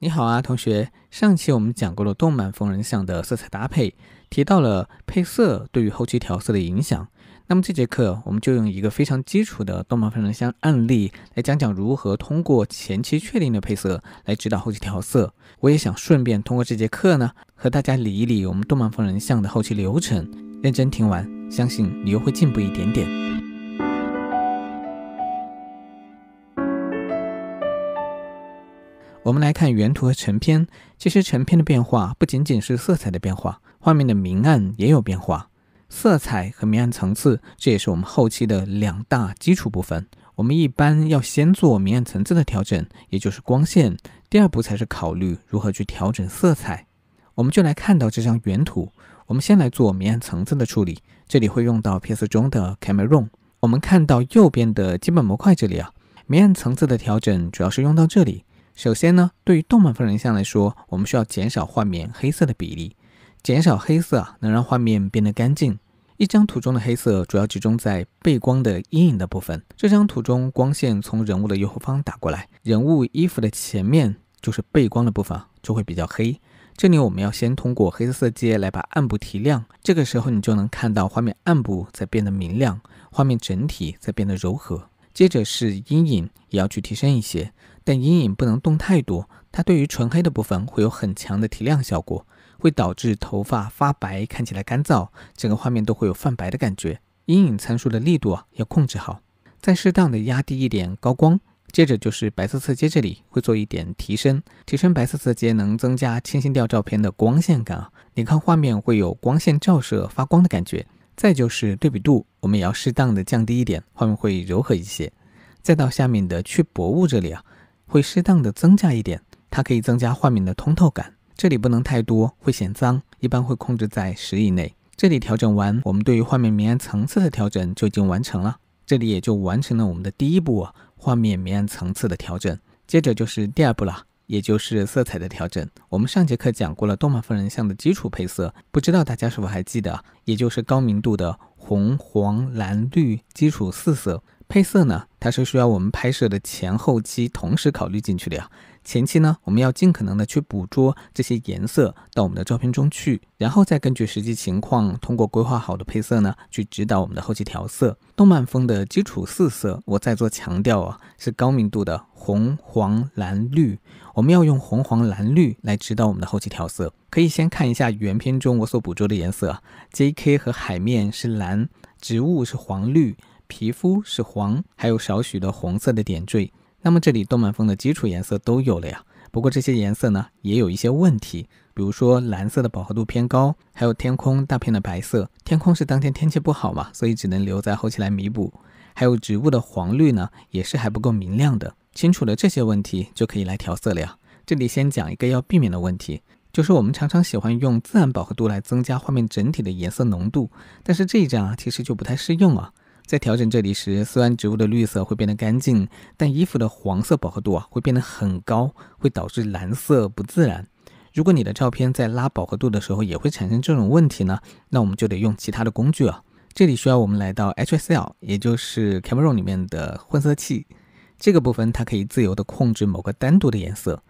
你好啊，同学。上期我们讲过了动漫风人像的色彩搭配，提到了配色对于后期调色的影响。那么这节课我们就用一个非常基础的动漫风人像案例来讲讲如何通过前期确定的配色来指导后期调色。我也想顺便通过这节课呢，和大家理一理我们动漫风人像的后期流程。认真听完，相信你又会进步一点点。我们来看原图和成片，其实成片的变化不仅仅是色彩的变化，画面的明暗也有变化。色彩和明暗层次，这也是我们后期的两大基础部分。我们一般要先做明暗层次的调整，也就是光线。第二步才是考虑如何去调整色彩。我们就来看到这张原图，我们先来做明暗层次的处理。这里会用到 PS 中的 Camera r o m 我们看到右边的基本模块这里啊，明暗层次的调整主要是用到这里。首先呢，对于动漫分人像来说，我们需要减少画面黑色的比例。减少黑色能让画面变得干净。一张图中的黑色主要集中在背光的阴影的部分。这张图中光线从人物的右后方打过来，人物衣服的前面就是背光的部分就会比较黑。这里我们要先通过黑色阶来把暗部提亮，这个时候你就能看到画面暗部在变得明亮，画面整体在变得柔和。接着是阴影也要去提升一些。但阴影不能动太多，它对于纯黑的部分会有很强的提亮效果，会导致头发发白，看起来干燥，整个画面都会有泛白的感觉。阴影参数的力度啊要控制好，再适当的压低一点高光，接着就是白色色阶这里会做一点提升，提升白色色阶能增加清新调照片的光线感啊，你看画面会有光线照射发光的感觉。再就是对比度，我们也要适当的降低一点，画面会柔和一些。再到下面的去薄雾这里啊。会适当的增加一点，它可以增加画面的通透感，这里不能太多，会显脏，一般会控制在十以内。这里调整完，我们对于画面明暗层次的调整就已经完成了，这里也就完成了我们的第一步，画面明暗层次的调整。接着就是第二步了，也就是色彩的调整。我们上节课讲过了动漫分人像的基础配色，不知道大家是否还记得，也就是高明度的红、黄、蓝、绿基础四色配色呢？它是需要我们拍摄的前后期同时考虑进去的呀。前期呢，我们要尽可能的去捕捉这些颜色到我们的照片中去，然后再根据实际情况，通过规划好的配色呢，去指导我们的后期调色。动漫风的基础四色，我再做强调啊，是高明度的红、黄、蓝、绿。我们要用红、黄、蓝、绿来指导我们的后期调色。可以先看一下原片中我所捕捉的颜色，JK 和海面是蓝，植物是黄绿。皮肤是黄，还有少许的红色的点缀。那么这里动漫风的基础颜色都有了呀。不过这些颜色呢也有一些问题，比如说蓝色的饱和度偏高，还有天空大片的白色。天空是当天天气不好嘛，所以只能留在后期来弥补。还有植物的黄绿呢，也是还不够明亮的。清楚了这些问题，就可以来调色了呀。这里先讲一个要避免的问题，就是我们常常喜欢用自然饱和度来增加画面整体的颜色浓度，但是这一张啊，其实就不太适用啊。在调整这里时，虽然植物的绿色会变得干净，但衣服的黄色饱和度啊会变得很高，会导致蓝色不自然。如果你的照片在拉饱和度的时候也会产生这种问题呢，那我们就得用其他的工具啊。这里需要我们来到 HSL，也就是 Camera 里面的混色器这个部分，它可以自由的控制某个单独的颜色。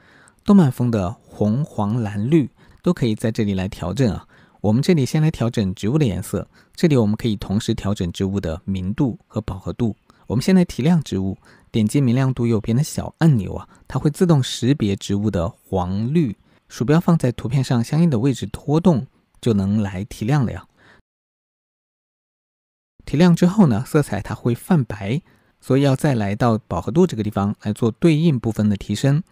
动漫风的红、黄、蓝、绿都可以在这里来调整啊。我们这里先来调整植物的颜色，这里我们可以同时调整植物的明度和饱和度。我们先来提亮植物，点击明亮度右边的小按钮啊，它会自动识别植物的黄绿，鼠标放在图片上相应的位置拖动就能来提亮了呀。提亮之后呢，色彩它会泛白，所以要再来到饱和度这个地方来做对应部分的提升。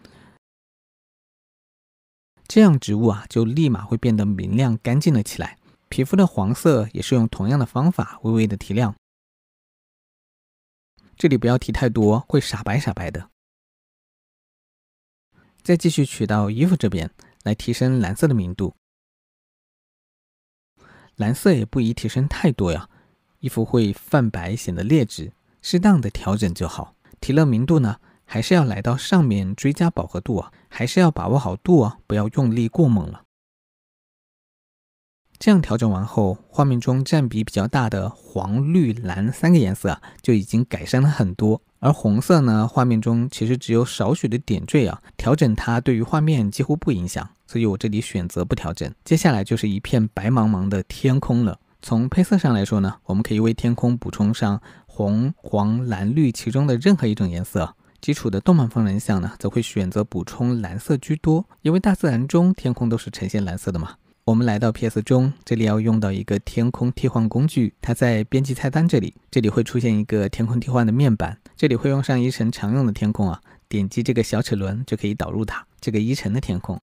这样植物啊，就立马会变得明亮干净了起来。皮肤的黄色也是用同样的方法微微的提亮，这里不要提太多，会傻白傻白的。再继续取到衣服这边来提升蓝色的明度，蓝色也不宜提升太多呀，衣服会泛白，显得劣质。适当的调整就好。提了明度呢，还是要来到上面追加饱和度啊。还是要把握好度啊，不要用力过猛了。这样调整完后，画面中占比比较大的黄、绿、蓝三个颜色就已经改善了很多。而红色呢，画面中其实只有少许的点缀啊，调整它对于画面几乎不影响，所以我这里选择不调整。接下来就是一片白茫茫的天空了。从配色上来说呢，我们可以为天空补充上红、黄、蓝、绿其中的任何一种颜色。基础的动漫风人像呢，则会选择补充蓝色居多，因为大自然中天空都是呈现蓝色的嘛。我们来到 PS 中，这里要用到一个天空替换工具，它在编辑菜单这里，这里会出现一个天空替换的面板，这里会用上依晨常用的天空啊，点击这个小齿轮就可以导入它这个依晨的天空。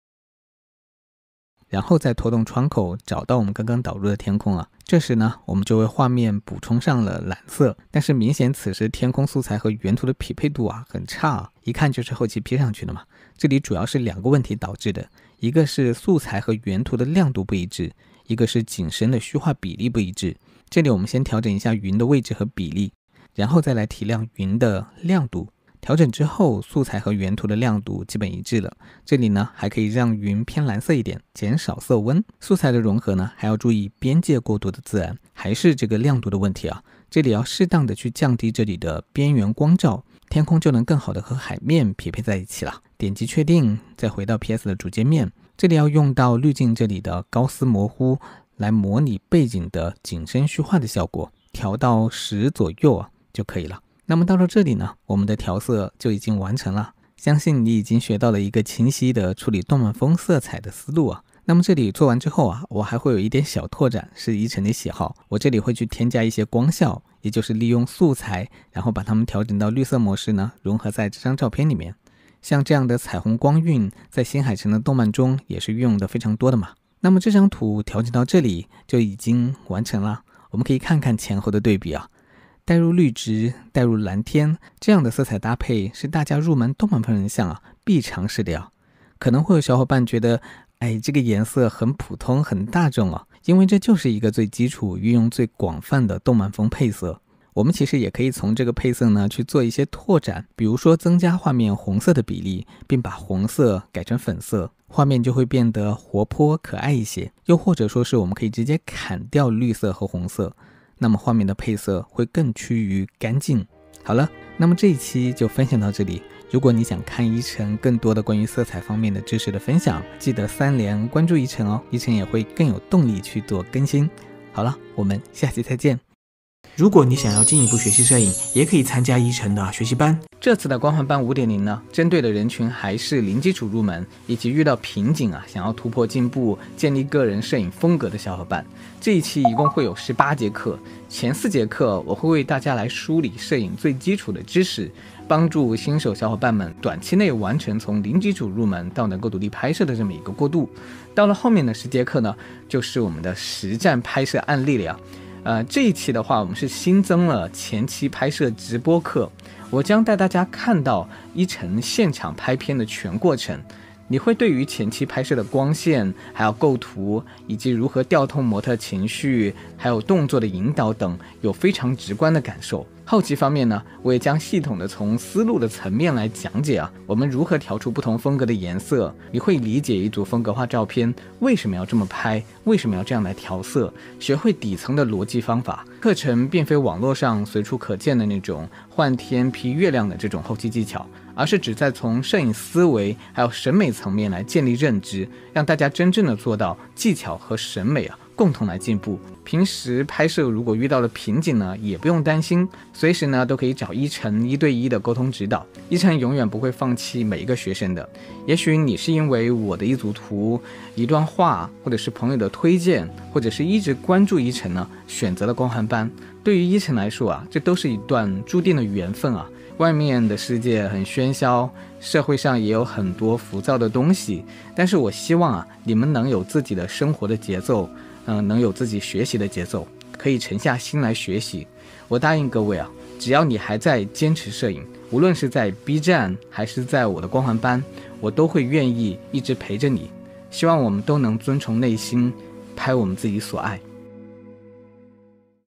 然后再拖动窗口找到我们刚刚导入的天空啊，这时呢，我们就为画面补充上了蓝色。但是明显此时天空素材和原图的匹配度啊很差，一看就是后期 P 上去的嘛。这里主要是两个问题导致的，一个是素材和原图的亮度不一致，一个是景深的虚化比例不一致。这里我们先调整一下云的位置和比例，然后再来提亮云的亮度。调整之后，素材和原图的亮度基本一致了。这里呢，还可以让云偏蓝色一点，减少色温。素材的融合呢，还要注意边界过渡的自然，还是这个亮度的问题啊。这里要适当的去降低这里的边缘光照，天空就能更好的和海面匹配在一起了。点击确定，再回到 PS 的主界面，这里要用到滤镜这里的高斯模糊，来模拟背景的景深虚化的效果，调到十左右啊就可以了。那么到了这里呢，我们的调色就已经完成了。相信你已经学到了一个清晰的处理动漫风色彩的思路啊。那么这里做完之后啊，我还会有一点小拓展，是依晨的喜好，我这里会去添加一些光效，也就是利用素材，然后把它们调整到绿色模式呢，融合在这张照片里面。像这样的彩虹光晕，在新海诚的动漫中也是运用的非常多的嘛。那么这张图调整到这里就已经完成了，我们可以看看前后的对比啊。带入绿植，带入蓝天，这样的色彩搭配是大家入门动漫风人像啊必尝试的。可能会有小伙伴觉得，哎，这个颜色很普通，很大众啊，因为这就是一个最基础、运用最广泛的动漫风配色。我们其实也可以从这个配色呢去做一些拓展，比如说增加画面红色的比例，并把红色改成粉色，画面就会变得活泼可爱一些。又或者说是我们可以直接砍掉绿色和红色。那么画面的配色会更趋于干净。好了，那么这一期就分享到这里。如果你想看一晨更多的关于色彩方面的知识的分享，记得三连关注一晨哦，一晨也会更有动力去做更新。好了，我们下期再见。如果你想要进一步学习摄影，也可以参加一晨的学习班。这次的光环班五点零呢，针对的人群还是零基础入门以及遇到瓶颈啊，想要突破进步、建立个人摄影风格的小伙伴。这一期一共会有十八节课，前四节课我会为大家来梳理摄影最基础的知识，帮助新手小伙伴们短期内完成从零基础入门到能够独立拍摄的这么一个过渡。到了后面的十节课呢，就是我们的实战拍摄案例了。呃，这一期的话，我们是新增了前期拍摄直播课，我将带大家看到一晨现场拍片的全过程。你会对于前期拍摄的光线，还有构图，以及如何调动模特情绪，还有动作的引导等，有非常直观的感受。后期方面呢，我也将系统的从思路的层面来讲解啊，我们如何调出不同风格的颜色，你会理解一组风格化照片为什么要这么拍，为什么要这样来调色，学会底层的逻辑方法。课程并非网络上随处可见的那种换天批月亮的这种后期技巧。而是旨在从摄影思维，还有审美层面来建立认知，让大家真正的做到技巧和审美啊共同来进步。平时拍摄如果遇到了瓶颈呢，也不用担心，随时呢都可以找依晨一对一的沟通指导。依晨永远不会放弃每一个学生的。也许你是因为我的一组图、一段话，或者是朋友的推荐，或者是一直关注依晨呢，选择了光环班。对于依晨来说啊，这都是一段注定的缘分啊。外面的世界很喧嚣，社会上也有很多浮躁的东西，但是我希望啊，你们能有自己的生活的节奏，嗯，能有自己学习的节奏，可以沉下心来学习。我答应各位啊，只要你还在坚持摄影，无论是在 B 站还是在我的光环班，我都会愿意一直陪着你。希望我们都能遵从内心，拍我们自己所爱。